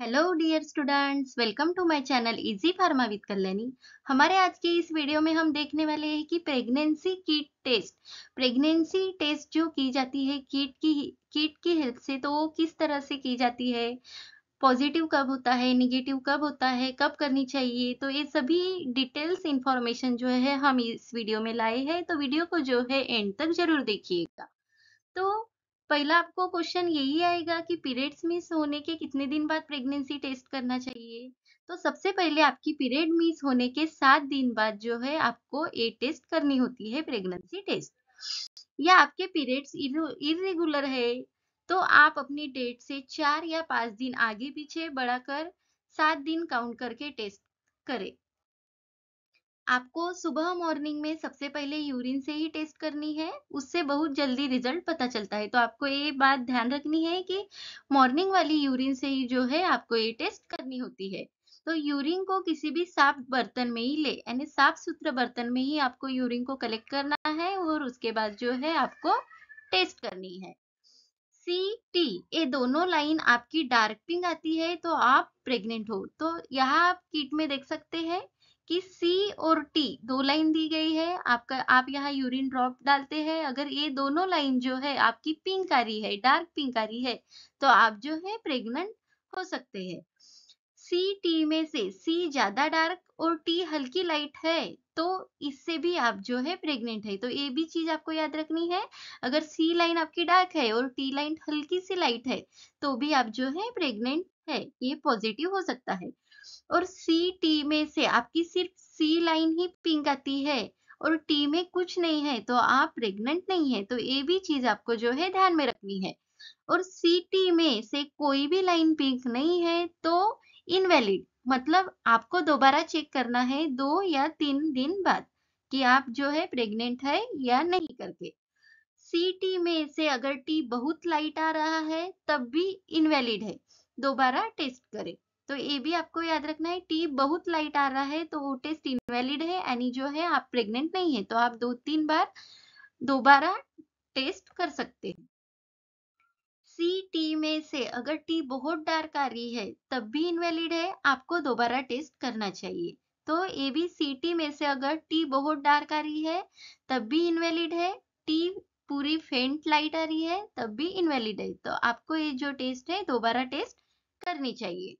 hello dear students welcome to my channel easy pharma with Kalyani हमारे आज के इस वीडियो में हम देखने वाले हैं कि pregnancy kit test pregnancy test जो की जाती है किट की किट की हेल्प से तो वो किस तरह से की जाती है पॉजिटिव कब होता है निगेटिव कब होता है कब करनी चाहिए तो ये सभी डिटेल्स इंफॉर्मेशन जो है हम इस वीडियो में लाए हैं तो वीडियो को जो है एंड तक जरूर देखिएगा तो पहला आपको क्वेश्चन यही आएगा कि पीरियड्स मिस होने के कितने दिन बाद प्रेगनेंसी टेस्ट करना चाहिए तो सबसे पहले आपकी पीरियड मिस होने के सात दिन बाद जो है आपको ये टेस्ट करनी होती है प्रेगनेंसी टेस्ट या आपके पीरियड्स इरेगुलर है तो आप अपनी डेट से चार या पांच दिन आगे पीछे बढ़ाकर सात दिन काउंट करके टेस्ट करें आपको सुबह मॉर्निंग में सबसे पहले यूरिन से ही टेस्ट करनी है उससे बहुत जल्दी रिजल्ट पता चलता है तो आपको ये बात ध्यान रखनी है कि मॉर्निंग वाली यूरिन से ही जो है आपको ये टेस्ट करनी होती है तो यूरिन को किसी भी साफ बर्तन में ही ले यानी साफ सुथरा बर्तन में ही आपको यूरिन को कलेक्ट करना है और उसके बाद जो है आपको टेस्ट करनी है सी टी ये दोनों लाइन आपकी डार्क पिंक आती है तो आप प्रेग्नेंट हो तो यहाँ आप किट में देख सकते हैं कि सी और टी दो लाइन दी गई है आपका आप यहाँ यूरिन ड्रॉप डालते हैं अगर ये दोनों लाइन जो है आपकी पिंक आ रही है डार्क पिंक आ रही है तो आप जो है प्रेग्नेंट हो सकते हैं सी टी में से सी ज्यादा डार्क और टी हल्की लाइट है तो इससे भी आप जो है प्रेग्नेंट है तो ये भी चीज आपको याद रखनी है अगर सी लाइन आपकी डार्क है और टी लाइन हल्की सी लाइट है तो भी आप जो है प्रेग्नेंट है ये पॉजिटिव हो सकता है और सी टी में से आपकी सिर्फ सी लाइन ही पिंक आती है और टी में कुछ नहीं है तो आप प्रेग्नेंट नहीं है तो ये भी चीज आपको जो है ध्यान में रखनी है और सी टी में से कोई भी लाइन पिंक नहीं है तो इनवैलिड मतलब आपको दोबारा चेक करना है दो या तीन दिन बाद कि आप जो है प्रेग्नेंट है या नहीं करके सी टी में से अगर टी बहुत लाइट आ रहा है तब भी इनवैलिड है दोबारा टेस्ट करें तो ये भी आपको याद रखना है टी बहुत लाइट आ रहा है तो वो टेस्ट इनवैलिड है यानी जो है आप प्रेग्नेंट नहीं है तो आप दो तीन बार दोबारा टेस्ट कर सकते हैं सी टी में से अगर टी बहुत डार्क आ रही है तब भी इनवैलिड है आपको दोबारा टेस्ट करना चाहिए तो ए बी सी टी में से अगर टी बहुत डार्क आ रही है तब भी इनवैलिड है टी पूरी फेंट लाइट आ रही है तब भी इनवैलिड है तो आपको ये जो टेस्ट है दोबारा टेस्ट करनी चाहिए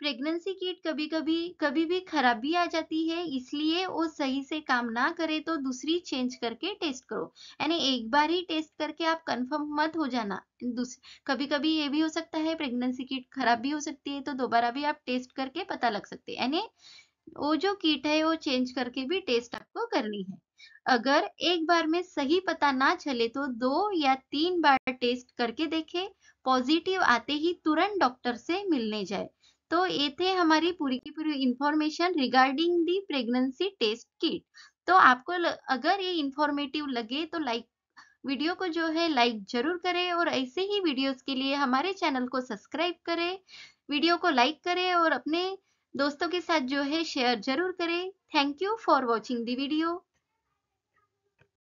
प्रेगनेंसी किट कभी कभी कभी भी खराब भी आ जाती है इसलिए वो सही से काम ना करे तो दूसरी चेंज करके टेस्ट करो यानी एक बार ही टेस्ट करके आप कंफर्म मत हो जाना कभी कभी ये भी हो सकता है प्रेगनेंसी किट खराब भी हो सकती है तो दोबारा भी आप टेस्ट करके पता लग सकते हैं यानी वो जो किट है वो चेंज करके भी टेस्ट आपको करनी है अगर एक बार में सही पता ना चले तो दो या तीन बार टेस्ट करके देखें पॉजिटिव आते ही तुरंत डॉक्टर से मिलने जाए तो ये थे हमारी पूरी की पूरी information regarding the pregnancy test kit तो आपको अगर ये इंफॉर्मेटिव लगे तो लाइक वीडियो को जो है लाइक जरूर करें और ऐसे ही वीडियोस के लिए हमारे चैनल को सब्सक्राइब करें वीडियो को लाइक करें और अपने दोस्तों के साथ जो है शेयर जरूर करें thank you for watching the video